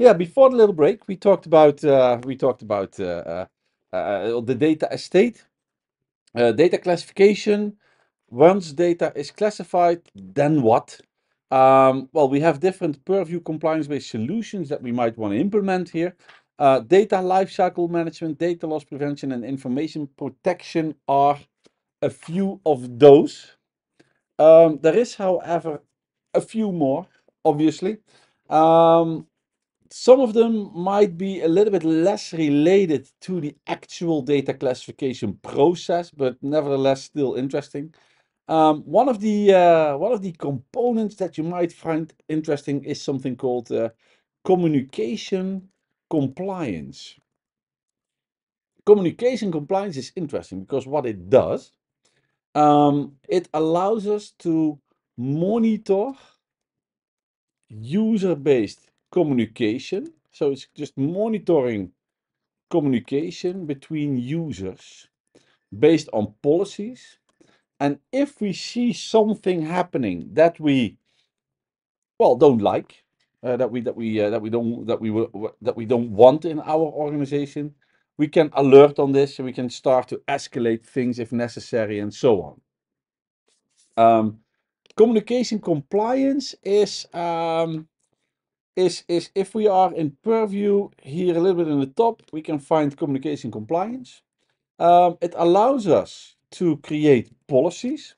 Yeah, before the little break, we talked about uh, we talked about uh, uh, uh the data estate, uh, data classification. Once data is classified, then what? Um, well, we have different purview compliance-based solutions that we might want to implement here. Uh, data lifecycle management, data loss prevention, and information protection are a few of those. Um, there is, however, a few more, obviously. Um, some of them might be a little bit less related to the actual data classification process, but nevertheless still interesting. Um, one of the uh, one of the components that you might find interesting is something called uh, communication compliance. Communication compliance is interesting because what it does, um, it allows us to monitor user-based communication. So it's just monitoring communication between users based on policies. And if we see something happening that we, well, don't like, uh, that we that we uh, that we don't that we that we don't want in our organization, we can alert on this and we can start to escalate things if necessary and so on. Um, communication compliance is um, is, is if we are in purview here a little bit in the top, we can find communication compliance. Um, it allows us to create policies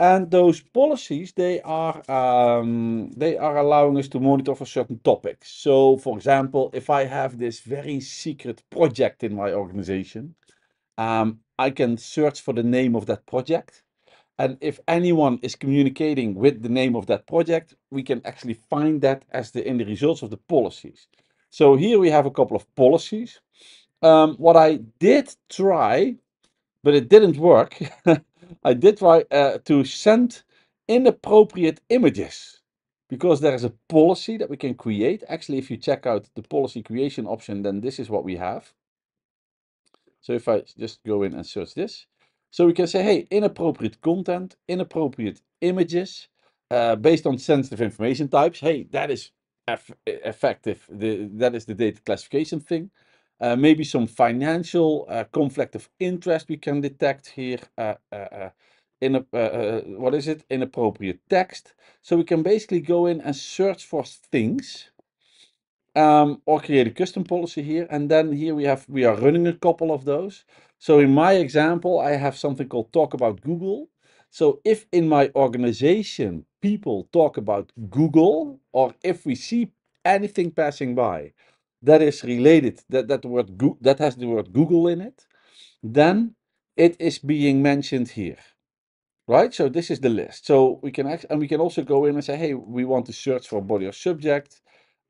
and those policies, they are, um, they are allowing us to monitor for certain topics. So for example, if I have this very secret project in my organization, um, I can search for the name of that project and if anyone is communicating with the name of that project, we can actually find that as the, in the results of the policies. So here we have a couple of policies. Um, what I did try, but it didn't work, I did try uh, to send inappropriate images because there is a policy that we can create. Actually, if you check out the policy creation option, then this is what we have. So if I just go in and search this, so we can say, hey, inappropriate content, inappropriate images, uh, based on sensitive information types. Hey, that is effective. The, that is the data classification thing. Uh, maybe some financial uh, conflict of interest we can detect here. Uh, uh, uh, in a, what is it? Inappropriate text. So we can basically go in and search for things. Um, or create a custom policy here. And then here we have, we are running a couple of those. So in my example, I have something called Talk About Google. So if in my organization, people talk about Google, or if we see anything passing by that is related, that, that, word that has the word Google in it, then it is being mentioned here. Right, so this is the list. So we can and we can also go in and say, hey, we want to search for body or subject,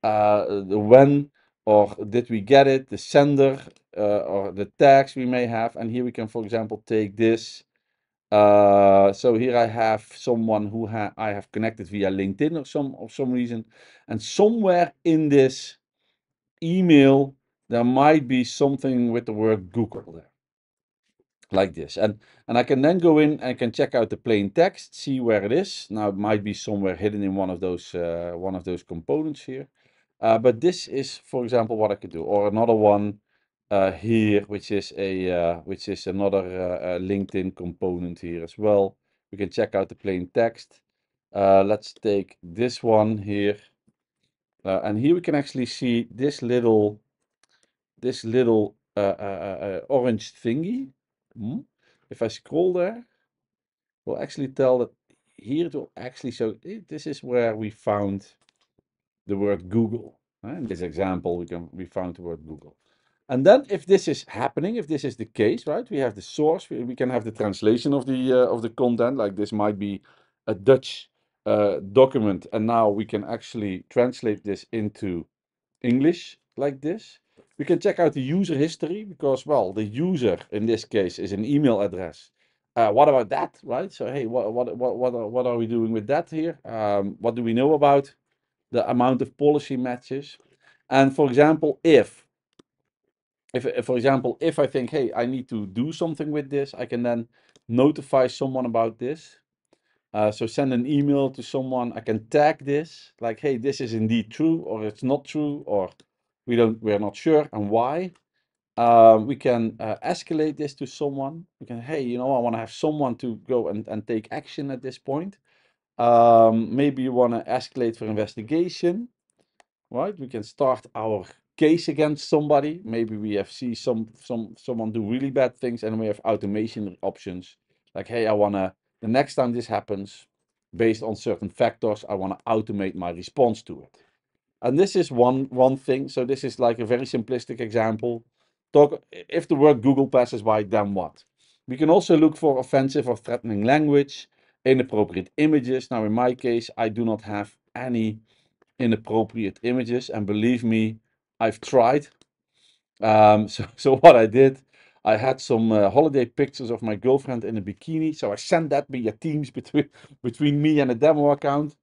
uh, when or did we get it, the sender, uh, or the tags we may have. And here we can, for example, take this. Uh, so here I have someone who ha I have connected via LinkedIn or some or some reason. And somewhere in this email, there might be something with the word Google there like this. And, and I can then go in and can check out the plain text, see where it is. Now it might be somewhere hidden in one of those, uh, one of those components here. Uh, but this is, for example, what I could do. Or another one uh, here, which is a uh, which is another uh, uh, LinkedIn component here as well. We can check out the plain text. Uh, let's take this one here. and here we can actually see this little this little orange thingy. Hmm? If I scroll there, we'll actually tell that here it will actually show eh, this is where we found the word Google. Eh? In this example, we can we found the word Google. And then if this is happening, if this is the case, right, we have the source, we, we can have the translation of the uh, of the content, like this might be a Dutch uh, document, and now we can actually translate this into English like this. We can check out the user history because, well, the user in this case is an email address. Uh, what about that, right? So, hey, what, what, what, what, are, what are we doing with that here? Um, what do we know about the amount of policy matches. And for example, if, if, for example, if I think, hey, I need to do something with this, I can then notify someone about this. Uh, so send an email to someone. I can tag this, like, hey, this is indeed true, or it's not true, or we don't, we're not sure, and why. Uh, we can uh, escalate this to someone. We can, hey, you know, I want to have someone to go and, and take action at this point. Um, maybe you want to escalate for investigation, right? We can start our case against somebody. Maybe we have seen some some someone do really bad things, and we have automation options like, hey, I wanna the next time this happens, based on certain factors, I wanna automate my response to it. And this is one one thing. So this is like a very simplistic example. Talk if the word Google passes by, then what? We can also look for offensive or threatening language inappropriate images. Now, in my case, I do not have any inappropriate images. And believe me, I've tried. Um, so, so what I did, I had some uh, holiday pictures of my girlfriend in a bikini. So I sent that via Teams between, between me and a demo account.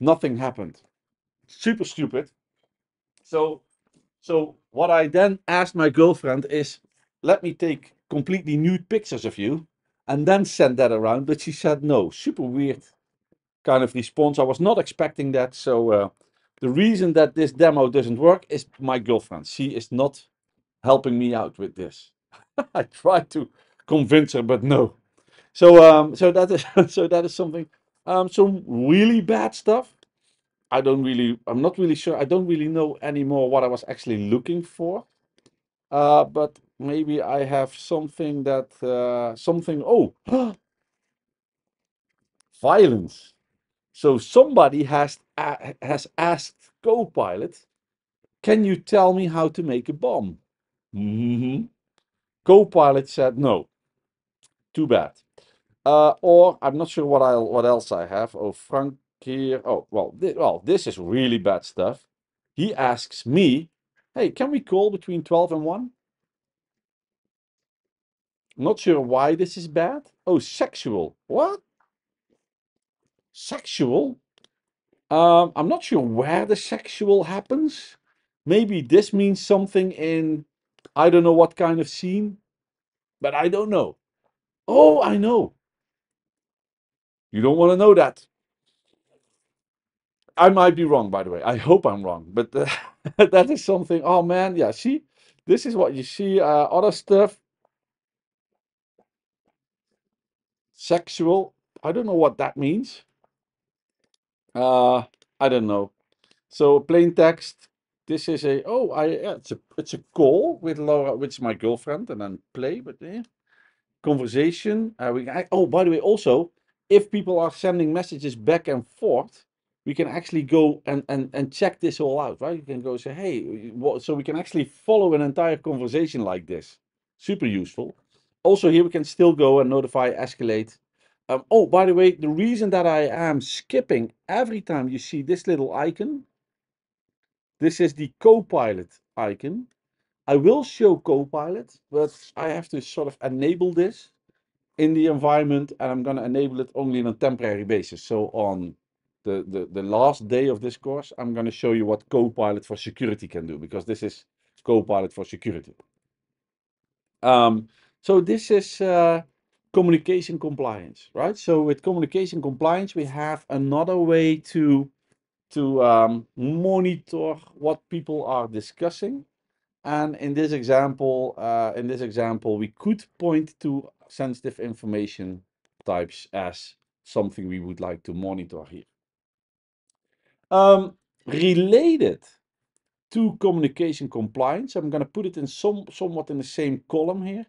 Nothing happened. Super stupid. So, so what I then asked my girlfriend is, let me take completely nude pictures of you and then sent that around. But she said no. Super weird kind of response. I was not expecting that. So uh, the reason that this demo doesn't work is my girlfriend. She is not helping me out with this. I tried to convince her, but no. So um, so that is so that is something. Um, some really bad stuff. I don't really. I'm not really sure. I don't really know anymore what I was actually looking for. Uh, but maybe I have something that uh, something oh violence. So somebody has uh, has asked Copilot, "Can you tell me how to make a bomb?" Mm-hmm. Copilot said no. Too bad. Uh, or I'm not sure what I what else I have. Oh, Frank here. Oh, well, th well, this is really bad stuff. He asks me, "Hey, can we call between 12 and 1?" Not sure why this is bad. Oh, sexual. What? Sexual? Um, I'm not sure where the sexual happens. Maybe this means something in I don't know what kind of scene, but I don't know. Oh, I know. You don't want to know that. I might be wrong, by the way. I hope I'm wrong, but uh, that is something. Oh man, yeah. See, this is what you see. Uh, other stuff. sexual. I don't know what that means. Uh, I don't know. So plain text. This is a oh I yeah, it's a it's a call with Laura, which is my girlfriend, and then play. But yeah, eh, conversation. Uh, we I, oh by the way also if people are sending messages back and forth, we can actually go and and and check this all out, right? You can go say hey, what, so we can actually follow an entire conversation like this. Super useful also here we can still go and notify escalate. Um, oh, by the way, the reason that I am skipping every time you see this little icon, this is the Copilot icon. I will show Copilot, but I have to sort of enable this in the environment and I'm going to enable it only on a temporary basis. So on the, the, the last day of this course, I'm going to show you what Copilot for security can do because this is Copilot for security. Um, so this is uh, communication compliance, right? So with communication compliance, we have another way to to um, monitor what people are discussing. And in this example, uh, in this example, we could point to sensitive information types as something we would like to monitor here. Um, related to communication compliance, I'm going to put it in some somewhat in the same column here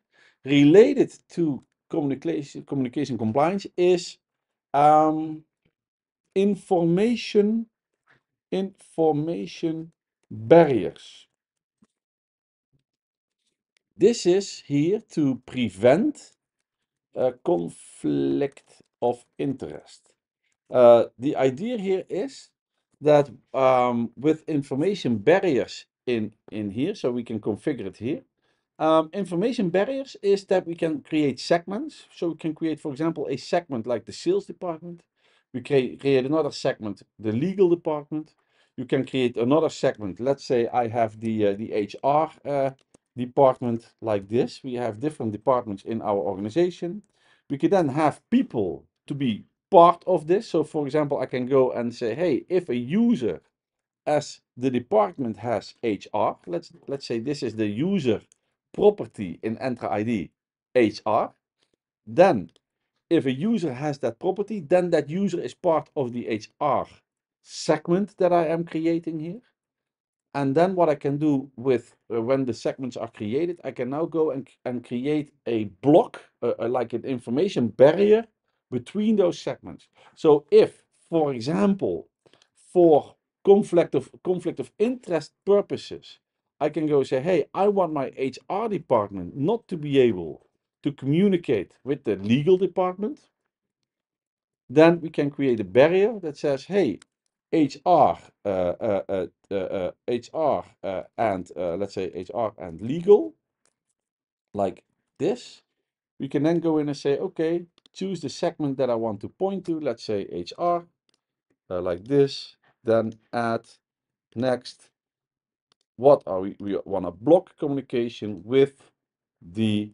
related to communication, communication compliance is um, information, information barriers. This is here to prevent a conflict of interest. Uh, the idea here is that um, with information barriers in, in here, so we can configure it here, um, information barriers is that we can create segments. So we can create, for example, a segment like the sales department. We create, create another segment, the legal department. You can create another segment. Let's say I have the, uh, the HR uh, department like this. We have different departments in our organization. We can then have people to be part of this. So for example, I can go and say, hey, if a user as the department has HR, let's, let's say this is the user property in Entra ID HR. Then if a user has that property, then that user is part of the HR segment that I am creating here. And then what I can do with uh, when the segments are created, I can now go and, and create a block, uh, uh, like an information barrier between those segments. So if, for example, for conflict of, conflict of interest purposes, I can go say, hey, I want my HR department not to be able to communicate with the legal department. Then we can create a barrier that says, hey, HR, uh, uh, HR uh, uh, uh, and let's say HR and legal, like this. We can then go in and say, okay, choose the segment that I want to point to. Let's say HR, like this. Then add next what are we, we want to block communication with the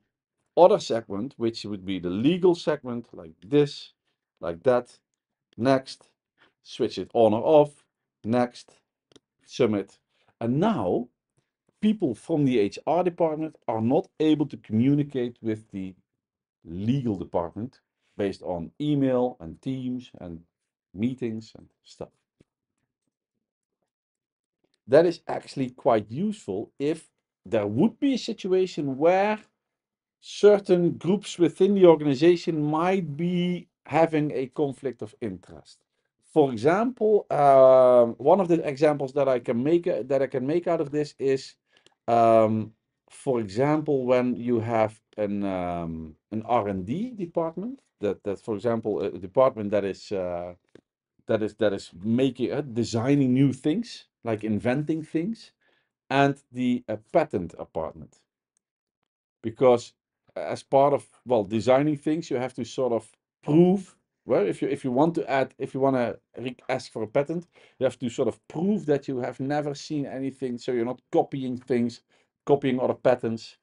other segment, which would be the legal segment, like this, like that. Next, switch it on or off. Next, submit. And now, people from the HR department are not able to communicate with the legal department based on email and teams and meetings and stuff that is actually quite useful if there would be a situation where certain groups within the organization might be having a conflict of interest. For example, uh, one of the examples that I can make that I can make out of this is, um, for example, when you have an um, an R and D department that that for example a department that is uh, that is that is making uh, designing new things like inventing things, and the uh, patent apartment. Because uh, as part of well designing things, you have to sort of prove well if you if you want to add if you want to ask for a patent, you have to sort of prove that you have never seen anything, so you're not copying things, copying other patents,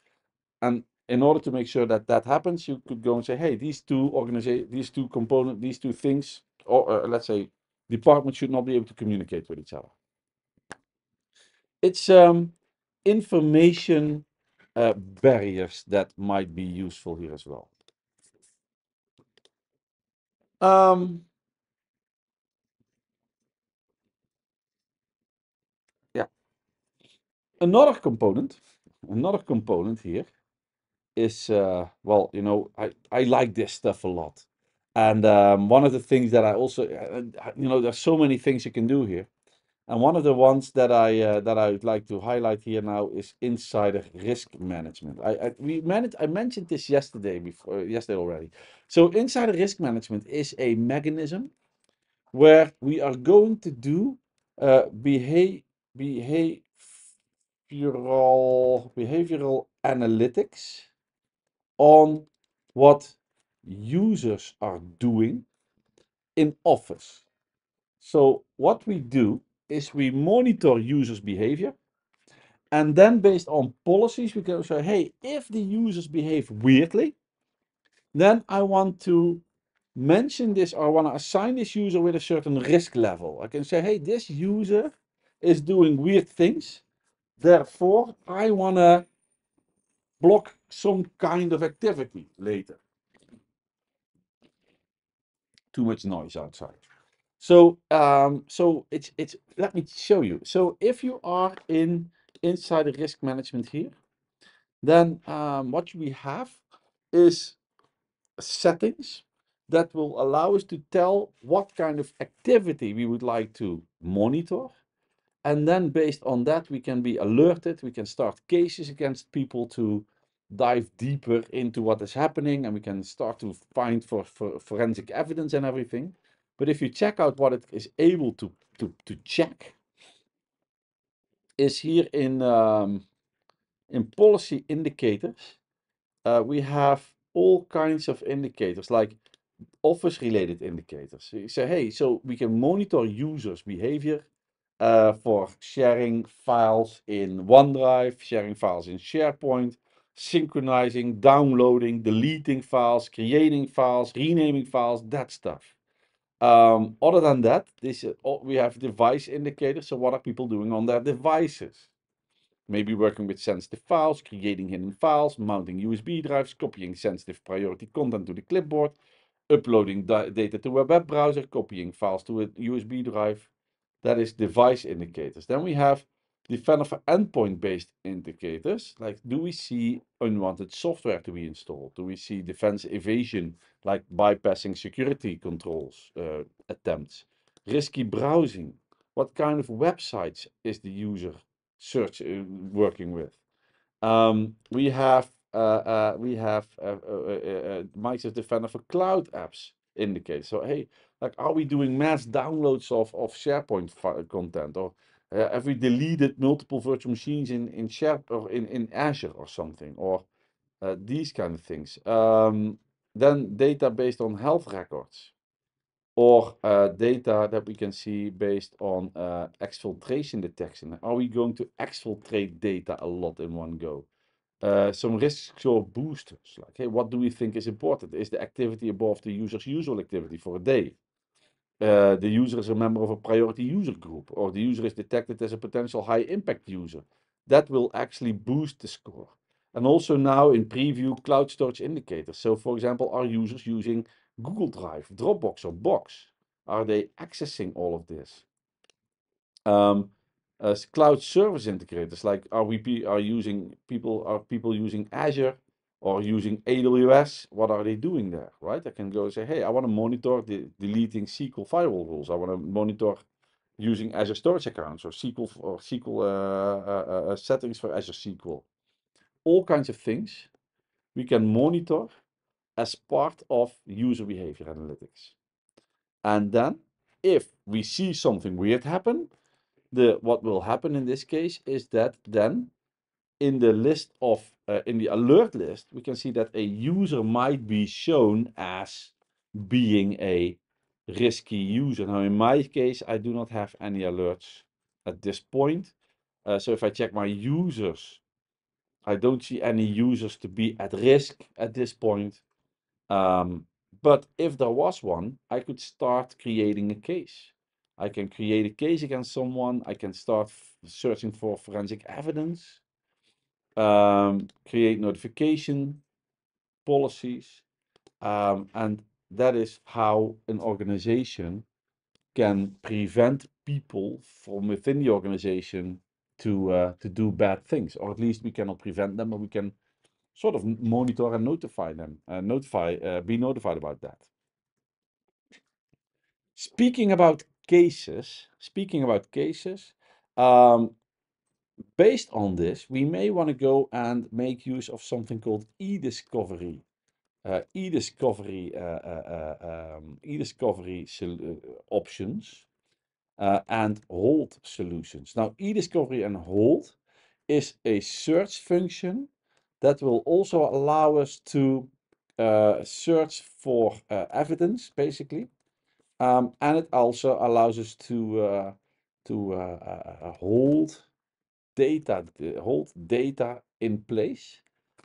and in order to make sure that that happens, you could go and say, hey, these two organization, these two component, these two things, or uh, let's say, departments should not be able to communicate with each other. It's um, information uh, barriers that might be useful here as well. Um, yeah. Another component, another component here is uh, well, you know, I I like this stuff a lot, and um, one of the things that I also, uh, uh you know, there's so many things you can do here. And one of the ones that I uh, that I would like to highlight here now is insider risk management. I, I we managed I mentioned this yesterday before uh, yesterday already. So insider risk management is a mechanism where we are going to do uh, behave, behavioral behavioral analytics on what users are doing in office. So what we do is we monitor users' behavior. And then based on policies, we can say, hey, if the users behave weirdly, then I want to mention this or I want to assign this user with a certain risk level. I can say, hey, this user is doing weird things. Therefore, I want to block some kind of activity later. Too much noise outside. So um, so it's it's let me show you. So if you are in inside the risk management here, then um, what we have is settings that will allow us to tell what kind of activity we would like to monitor. And then based on that, we can be alerted. We can start cases against people to dive deeper into what is happening and we can start to find for, for forensic evidence and everything. But if you check out what it is able to, to, to check, is here in, um, in policy indicators, uh, we have all kinds of indicators like office related indicators. So you say, hey, so we can monitor users' behavior uh, for sharing files in OneDrive, sharing files in SharePoint, synchronizing, downloading, deleting files, creating files, renaming files, that stuff. Um, other than that, uh, we have device indicators. So, What are people doing on their devices? Maybe working with sensitive files, creating hidden files, mounting USB drives, copying sensitive priority content to the clipboard, uploading data to a web browser, copying files to a USB drive. That is device indicators. Then We have Defender for endpoint-based indicators, like do we see unwanted software to be installed? Do we see defense evasion, like bypassing security controls uh, attempts? Risky browsing. What kind of websites is the user search uh, working with? Um, we have uh, uh we have uh, uh, uh Microsoft defender for cloud apps indicator. So hey, like are we doing mass downloads of of SharePoint content or uh, have we deleted multiple virtual machines in, in SharePoint or in, in Azure or something, or uh, these kind of things. Um, then data based on health records, or uh, data that we can see based on uh, exfiltration detection. Are we going to exfiltrate data a lot in one go? Uh, some risk score boosters, like, hey, what do we think is important? Is the activity above the user's usual activity for a day? Eh, the user is a member of a priority user group, or the user is detected as a potential high impact user. That will actually boost the score. And also now in preview, cloud storage indicators. So for example, are users using Google Drive, Dropbox, or Box? Are they accessing all of this? Um, cloud service integrators, like are we are using people are people using Azure? or using AWS, what are they doing there, right? I can go and say, hey, I want to monitor the deleting SQL firewall rules. I want to monitor using Azure storage accounts or SQL or SQL uh, uh, uh, uh, settings for Azure SQL. All kinds of things we can monitor as part of user behavior analytics. And then if we see something weird happen, the what will happen in this case is that then in the list of, uh, in the alert list, we can see that a user might be shown as being a risky user. Now, in my case, I do not have any alerts at this point. Uh, so if I check my users, I don't see any users to be at risk at this point. Um, but if there was one, I could start creating a case. I can create a case against someone. I can start searching for forensic evidence um, create notification policies, um, and that is how an organization can prevent people from within the organization to uh, to do bad things, or at least we cannot prevent them, but we can sort of monitor and notify them, uh, notify, uh, be notified about that. Speaking about cases, speaking about cases, um, based on this, we may want to go and make use of something called e-discovery. Uh, e-discovery uh, uh, uh um, e-discovery uh, options and hold solutions. Now, e-discovery and hold is a search function that will also allow us to uh, search for uh, evidence, basically. Um, and it also allows us to, uh, to hold data, hold data in place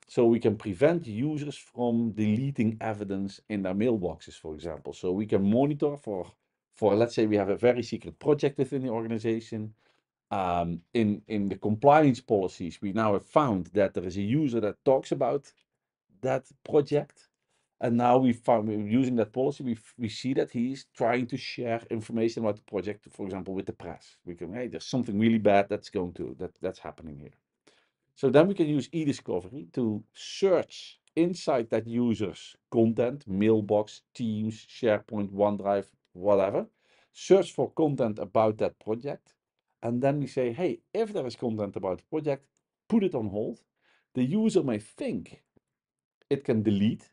so we can prevent users from deleting evidence in their mailboxes, for example. So we can monitor for, for let's say we have a very secret project within the organization. Um, in, in the compliance policies, we now have found that there is a user that talks about that project. And now we found we're using that policy. We we see that he's trying to share information about the project, for example, with the press. We can hey, there's something really bad that's going to that that's happening here. So then we can use e-discovery to search inside that user's content, mailbox, Teams, SharePoint, OneDrive, whatever. Search for content about that project, and then we say, hey, if there is content about the project, put it on hold. The user may think it can delete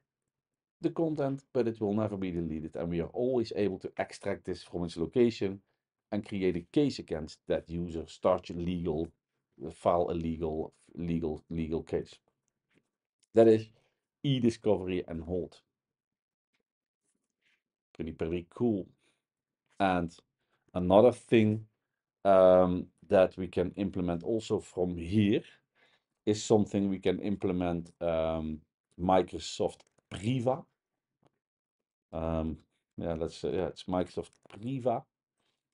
the content, but it will never be deleted. And we are always able to extract this from its location and create a case against that user, start your legal, uh, file a legal, legal, legal case. That is e-discovery and hold. Pretty, pretty cool. And another thing um, that we can implement also from here is something we can implement um, Microsoft Priva. Um, yeah, let's say, yeah, it's Microsoft Priva.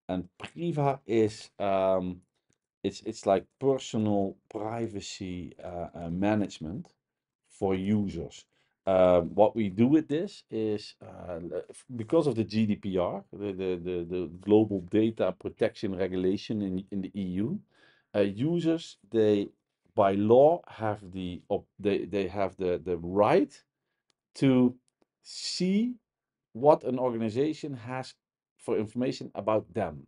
And Priva is, um, it's, it's like personal privacy uh, uh, management for users. Um, what we do with this is uh, because of the GDPR, the, the, the, the, global data protection regulation in, in the EU, uh, users, they by law have the, they, they have the, the right to see what an organization has for information about them.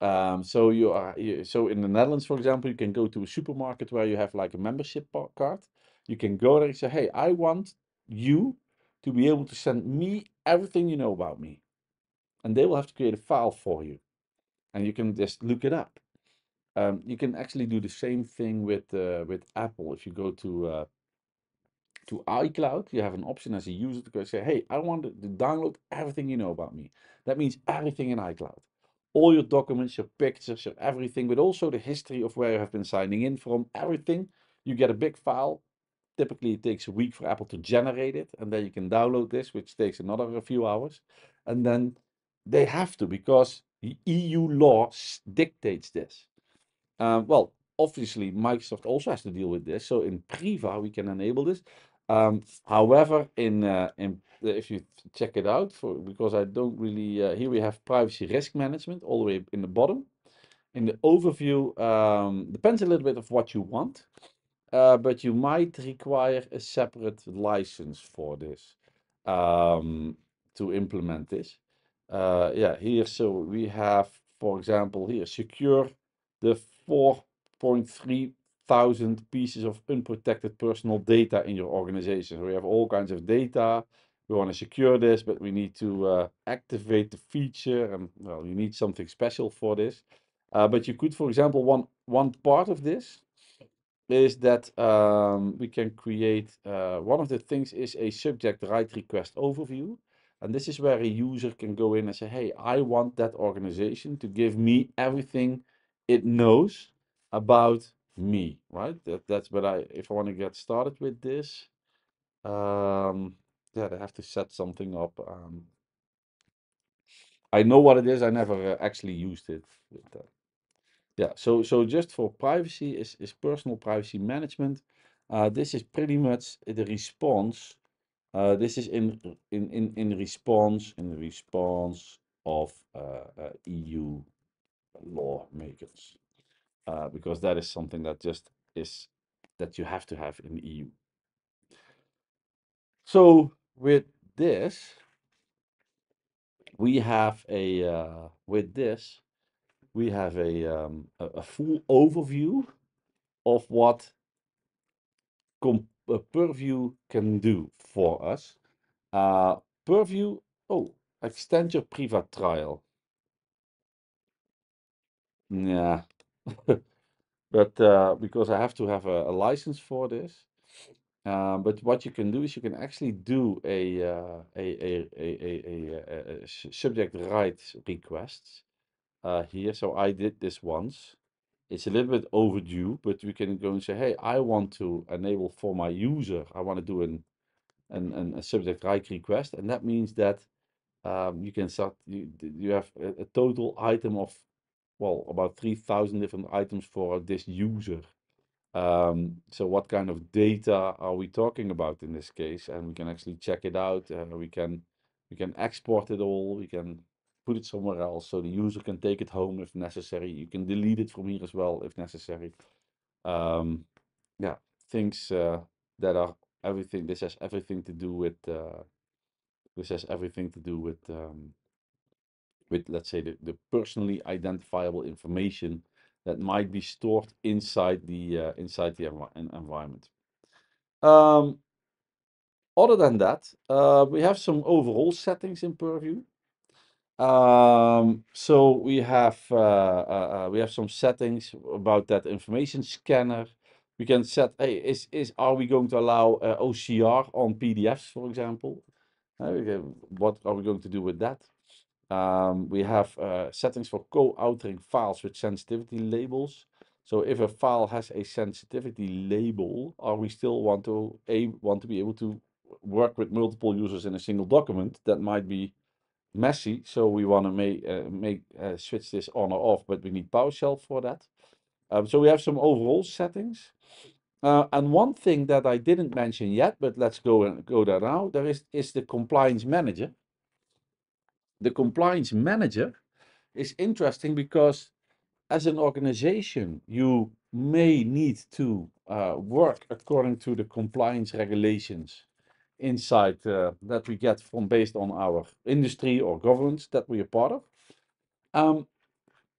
Um, so you are you, so in the Netherlands, for example, you can go to a supermarket where you have like a membership card. You can go there and say, "Hey, I want you to be able to send me everything you know about me," and they will have to create a file for you, and you can just look it up. Um, you can actually do the same thing with uh, with Apple. If you go to uh, to iCloud, you have an option as a user to go say, hey, I want to download everything you know about me. That means everything in iCloud. All your documents, your pictures, your everything, but also the history of where you have been signing in from, everything. You get a big file. Typically, it takes a week for Apple to generate it, and then you can download this, which takes another few hours. And then they have to because the EU law dictates this. Uh, well, obviously Microsoft also has to deal with this. So in Priva, we can enable this. Um, however, in uh, in if you check it out, for because I don't really uh, here we have privacy risk management all the way in the bottom. In the overview, um, depends a little bit of what you want, uh, but you might require a separate license for this um, to implement this. Uh, yeah, here so we have, for example, here secure the 4.3 thousand pieces of unprotected personal data in your organization. So we have all kinds of data. We want to secure this, but we need to uh, activate the feature, and well, you need something special for this. Uh, but you could, for example, one one part of this is that um, we can create. Uh, one of the things is a subject right request overview, and this is where a user can go in and say, "Hey, I want that organization to give me everything it knows about me, right? That that's but I if I want to get started with this, um, yeah, I have to set something up. Um, I know what it is. I never uh, actually used it. But, uh, yeah. So so just for privacy is is personal privacy management. Uh, this is pretty much the response. Uh, this is in in in in response in response of uh, uh EU lawmakers uh, because that is something that just is that you have to have in the EU. So with this, we have a uh, with this we have a um, a full overview of what uh, Purview can do for us. Uh, Purview, oh, extend your private trial. Yeah, but uh, because I have to have a, a license for this. Um, but what you can do is you can actually do a uh, a subject right request uh, here. So I did this once. It's a little bit overdue, but we can go and say, hey, I want to enable for my user. I want to do an, an, an a subject right request, and that means that um, you can start. you, you have a, a total item of well, about 3,000 different items for this user. Um, so what kind of data are we talking about in this case? And we can actually check it out. Uh, we can we can export it all. We can put it somewhere else so the user can take it home if necessary. You can delete it from here as well if necessary. Um, yeah, things uh, that are everything. This has everything to do with. Uh, this has everything to do with um, with let's say the, the personally identifiable information that might be stored inside the uh, inside the environment. Um, other than that, uh, we have some overall settings in Purview. Um, so we have uh, uh, uh, we have some settings about that information scanner. We can set, hey, is is are we going to allow uh, OCR on PDFs, for example? what are we going to do with that? Um, we have uh, settings for co-authoring files with sensitivity labels. So if a file has a sensitivity label, are we still want to be able to work with multiple users in a single document? That might be messy, so we want to uh, uh, switch this on or off, but we need PowerShell for that. Um, so we have some overall settings. And one thing that I didn't mention yet, but let's go there now, there is the Compliance Manager the compliance manager is interesting because as an organization, you may need to uh, work according to the compliance regulations inside uh, that we get from based on our industry or governance that we are part of. Um,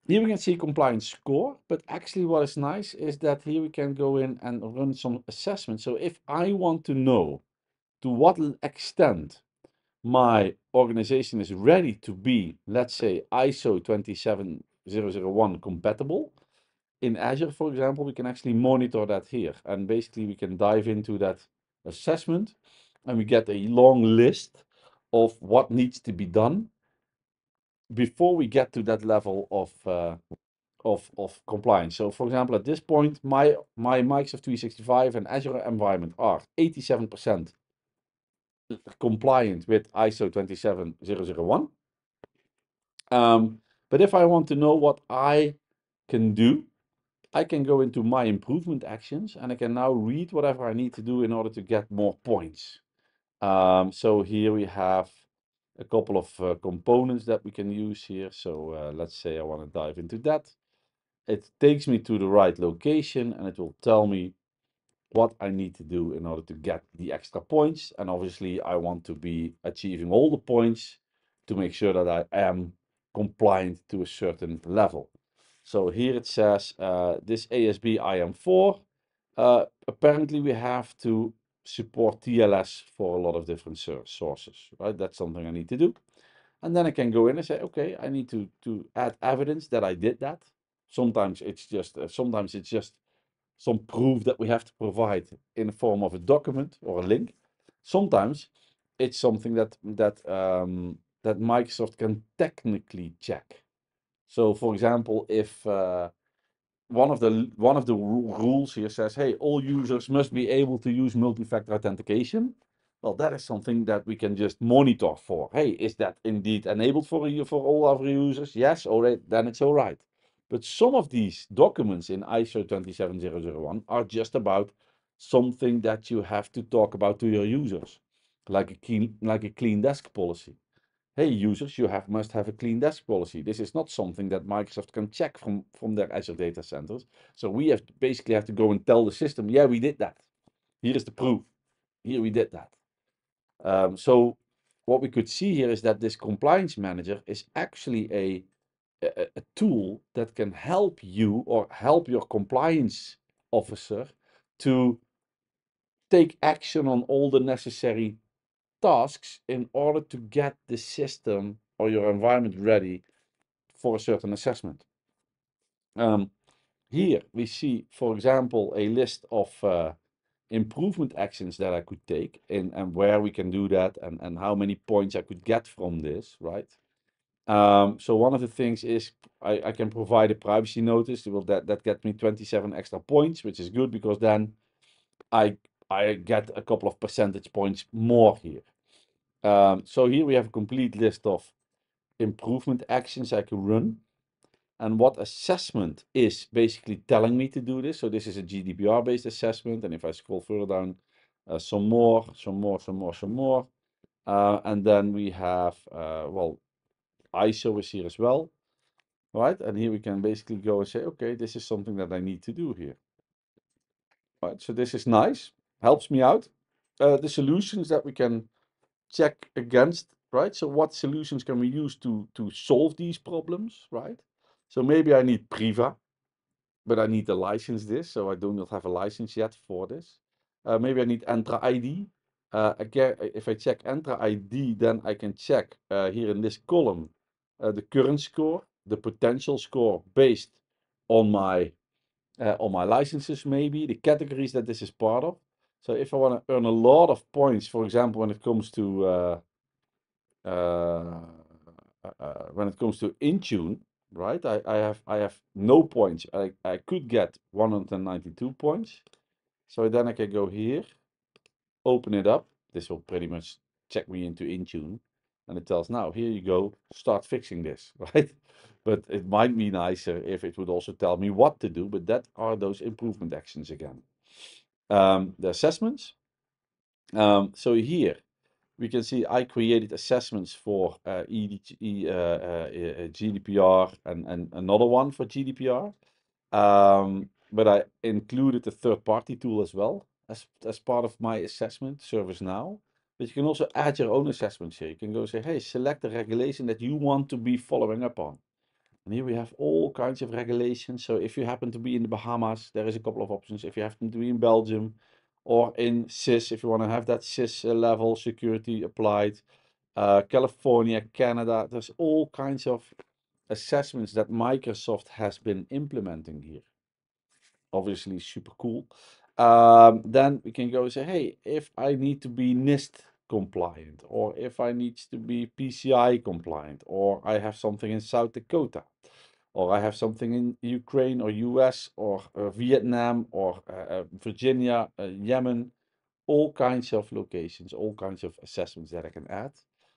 here we can see compliance score, but actually what is nice is that here we can go in and run some assessment. So if I want to know to what extent my organization is ready to be, let's say, ISO 27001 compatible in Azure, for example, we can actually monitor that here. And basically, we can dive into that assessment and we get a long list of what needs to be done before we get to that level of uh, of of compliance. So, for example, at this point, my my Microsoft 365 and Azure environment are 87% compliant with ISO 27001. Um, but if I want to know what I can do, I can go into my improvement actions and I can now read whatever I need to do in order to get more points. Um, so here we have a couple of uh, components that we can use here. So uh, let's say I want to dive into that. It takes me to the right location and it will tell me what I need to do in order to get the extra points. And obviously I want to be achieving all the points to make sure that I am compliant to a certain level. So here it says uh, this ASB IM4, uh, apparently we have to support TLS for a lot of different sources, right? That's something I need to do. And then I can go in and say, okay, I need to, to add evidence that I did that. Sometimes it's just, uh, sometimes it's just some proof that we have to provide in the form of a document or a link. Sometimes it's something that that um, that Microsoft can technically check. So, for example, if uh, one of the one of the rules here says, "Hey, all users must be able to use multi-factor authentication." Well, that is something that we can just monitor for. Hey, is that indeed enabled for for all our users? Yes, all right, then it's all right. But some of these documents in ISO 27001 are just about something that you have to talk about to your users, like a clean, like a clean desk policy. Hey, users, you have must have a clean desk policy. This is not something that Microsoft can check from, from their Azure data centers. So we have basically have to go and tell the system, yeah, we did that. Here is the proof. Here we did that. Um, so what we could see here is that this compliance manager is actually a a, tool that can help you or help your compliance officer to take action on all the necessary tasks in order to get the system or your environment ready for a certain assessment. Um, here we see, for example, a list of uh, improvement actions that I could take and, and where we can do that and, and how many points I could get from this, right? Um, so one of the things is I, I can provide a privacy notice. Well, that that gets me 27 extra points, which is good because then I I get a couple of percentage points more here. Um, so here we have a complete list of improvement actions I can run and what assessment is basically telling me to do this. So this is a GDPR based assessment. And if I scroll further down, uh, some more, some more, some more, some more. Uh, and then we have, uh, well, ISO is here as well, right? And here we can basically go and say, okay, this is something that I need to do here. Right, so this is nice, helps me out. Uh, the solutions that we can check against, right? So what solutions can we use to, to solve these problems, right? So maybe I need Priva, but I need to license this, so I do not have a license yet for this. Uh, maybe I need Entra ID. Uh, again, if I check Entra ID, then I can check uh, here in this column Eh, the current score, the potential score based on my eh, on my licenses, maybe the categories that this is part of. So if I want to earn a lot of points, for example, when it comes to eh, when it comes to Intune, right? I, I have I have no points. I, I could get 192 points. So then I can go here, open it up. This will pretty much check me into Intune and it tells now here you go start fixing this right but it might be nicer if it would also tell me what to do but that are those improvement actions again um, the assessments um, so here we can see I created assessments for uh, ED, uh, uh, uh GDPR and, and another one for GDPR. Um, but I included a third party tool as well as, as part of my assessment, service now. But you can also add your own assessments here. You can go say, hey, select the regulation that you want to be following up on." And here we have all kinds of regulations. So if you happen to be in the Bahamas, there is a couple of options. If you happen to be in Belgium or in CIS, if you want to have that CIS uh, level security applied, uh, California, Canada, there's all kinds of assessments that Microsoft has been implementing here. Obviously super cool. Um, then we can go say, hey, if I need to be NIST compliant or if I need to be PCI compliant or I have something in South Dakota or I have something in Ukraine or US or uh, Vietnam or uh, uh, Virginia, uh, Yemen, all kinds of locations, all kinds of assessments that I can add.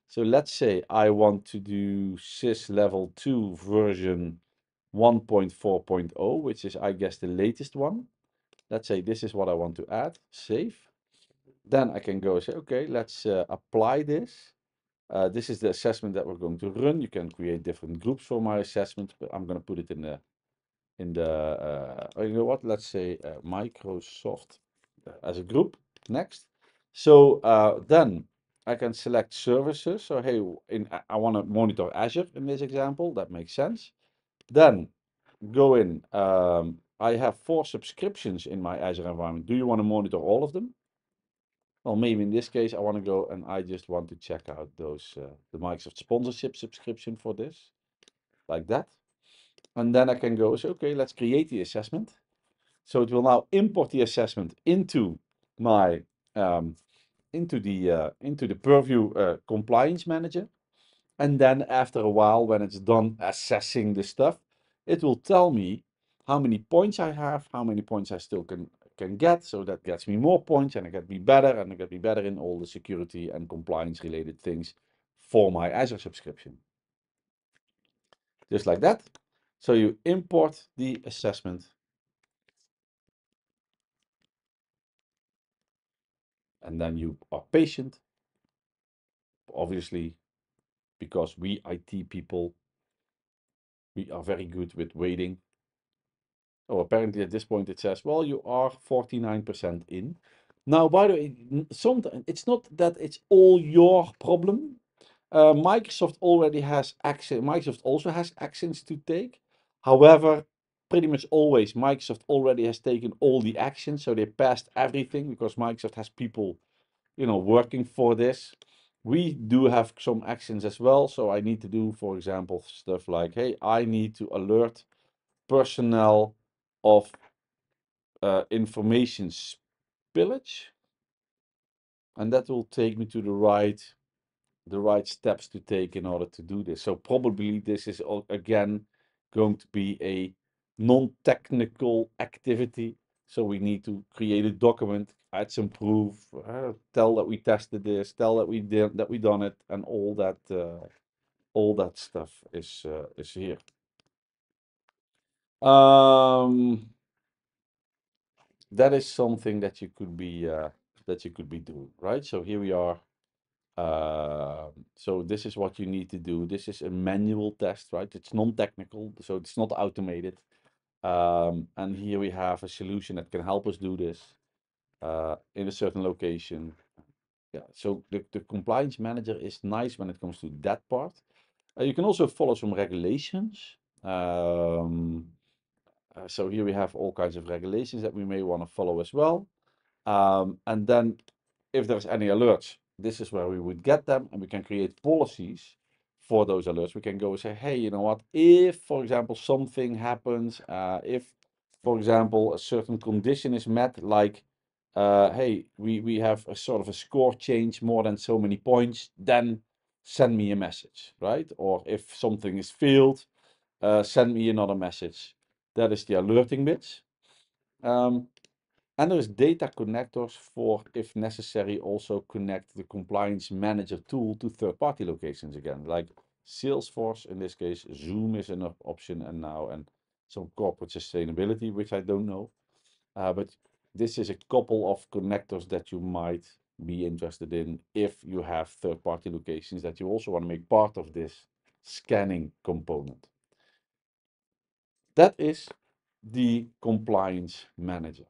So let's say I want to do SIS level 2 version 1.4.0, which is, I guess, the latest one. Let's say this is what I want to add, save. Then I can go say, okay, let's uh, apply this. Uh, this is the assessment that we're going to run. You can create different groups for my assessment, but I'm going to put it in the, in the, uh, oh, you know what, let's say uh, Microsoft uh, as a group next. So uh, then I can select services. So, hey, in, I want to monitor Azure in this example. That makes sense. Then go in. Um, I have four subscriptions in my Azure environment. Do you want to monitor all of them? Well, maybe in this case, I want to go and I just want to check out those uh, the Microsoft sponsorship subscription for this, like that. And then I can go, so, okay, let's create the assessment. So it will now import the assessment into my um, into the uh, into the purview uh, compliance manager. And then after a while, when it's done assessing the stuff, it will tell me how many points I have, how many points I still can can get. So that gets me more points and I get me better and I get me better in all the security and compliance related things for my Azure subscription. Just like that. So you import the assessment. And then you are patient, obviously, because we IT people, we are very good with waiting oh, apparently at this point it says, well, you are 49% in. Now, by the way, sometimes it's not that it's all your problem. Uh, Microsoft already has action. Microsoft also has actions to take. However, pretty much always Microsoft already has taken all the actions, so they passed everything because Microsoft has people, you know, working for this. We do have some actions as well, so I need to do, for example, stuff like, hey, I need to alert personnel of uh, information spillage. And that will take me to the right, the right steps to take in order to do this. So probably this is all again going to be a non-technical activity. So we need to create a document, add some proof, uh, tell that we tested this, tell that we did that we done it, and all that uh, all that stuff is uh, is here. Um, that is something that you could be uh, that you could be doing, right? So here we are. Uh, so this is what you need to do. This is a manual test, right? It's non-technical, so it's not automated. Um, and here we have a solution that can help us do this uh, in a certain location. Yeah, so the, the compliance manager is nice when it comes to that part. Uh, you can also follow some regulations. Um, uh, so here we have all kinds of regulations that we may want to follow as well. Um, and then if there's any alerts, this is where we would get them and we can create policies for those alerts. We can go and say, hey, you know what, if, for example, something happens, uh, if, for example, a certain condition is met, like, uh, hey, we, we have a sort of a score change more than so many points, then send me a message, right? Or if something is failed, uh, send me another message. That is the alerting bits. Um, and there is data connectors for, if necessary, also connect the compliance manager tool to third-party locations again, like Salesforce in this case, Zoom is an option and now, and some corporate sustainability, which I don't know. Uh, but this is a couple of connectors that you might be interested in if you have third-party locations that you also want to make part of this scanning component. That is the compliance manager.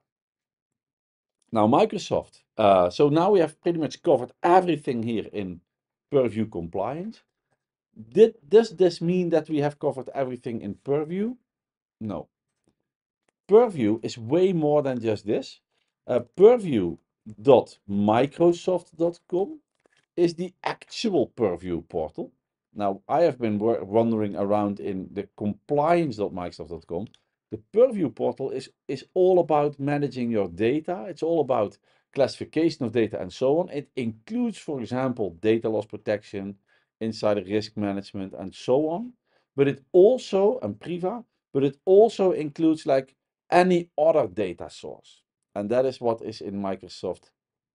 Now Microsoft, uh, so now we have pretty much covered everything here in Purview compliance. Did, does this mean that we have covered everything in Purview? No. Purview is way more than just this. Uh, purview.microsoft.com is the actual Purview portal. Now, I have been wandering around in the compliance.microsoft.com. The Purview portal is, is all about managing your data. It's all about classification of data and so on. It includes, for example, data loss protection, insider risk management, and so on. But it also, and Priva, but it also includes like any other data source. And that is what is in Microsoft.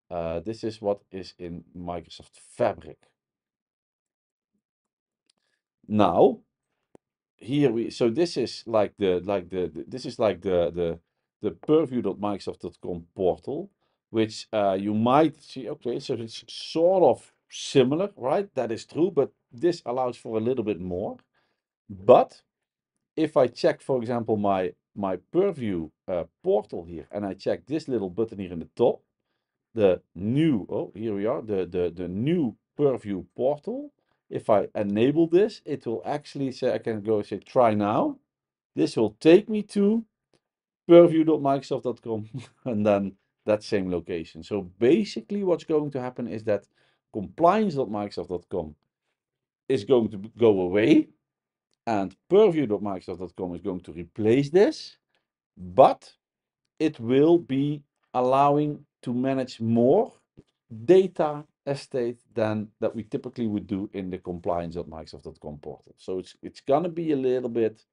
Uh, this is what is in Microsoft Fabric now here we so this is like the like the, the this is like the the the purview.microsoft.com portal which uh, you might see okay so it's sort of similar right that is true but this allows for a little bit more but if i check for example my my purview uh, portal here and i check this little button here in the top the new oh here we are the the the new purview portal if I enable this, it will actually say, I can go say try now. This will take me to purview.microsoft.com and then that same location. So basically what's going to happen is that compliance.microsoft.com is going to go away and purview.microsoft.com is going to replace this, but it will be allowing to manage more data estate than that we typically would do in the compliance.microsoft.com portal. So it's it's gonna be a little bit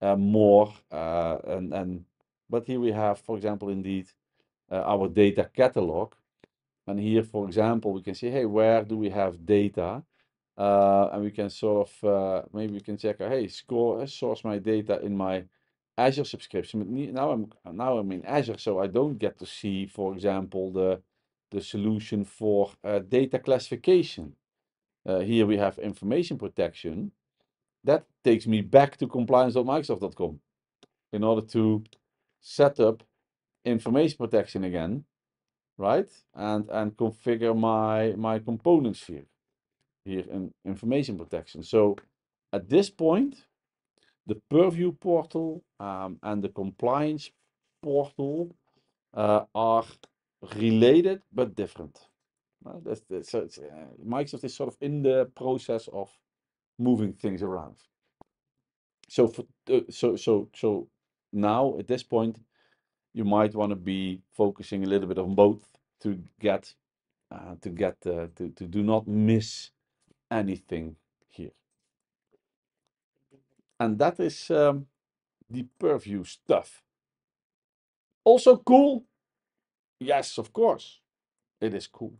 uh, more uh, and and but here we have, for example, indeed uh, our data catalog, and here, for example, we can see hey, where do we have data, uh, and we can sort of uh, maybe we can check hey, score uh, source my data in my Azure subscription. But now I'm now I'm in Azure, so I don't get to see, for example, the the solution for uh, data classification. Uh, here we have information protection. That takes me back to compliance.microsoft.com in order to set up information protection again, right? And and configure my my components here, here in information protection. So at this point, the purview portal um, and the compliance portal uh, are related but different. Well, that's, that's uh, Microsoft is sort of in the process of moving things around. So, for, uh, so, so, so now at this point, you might want to be focusing a little bit on both to get, uh, to get, uh, to, to do not miss anything here. And that is um, the purview stuff. Also cool Yes, of course, it is cool.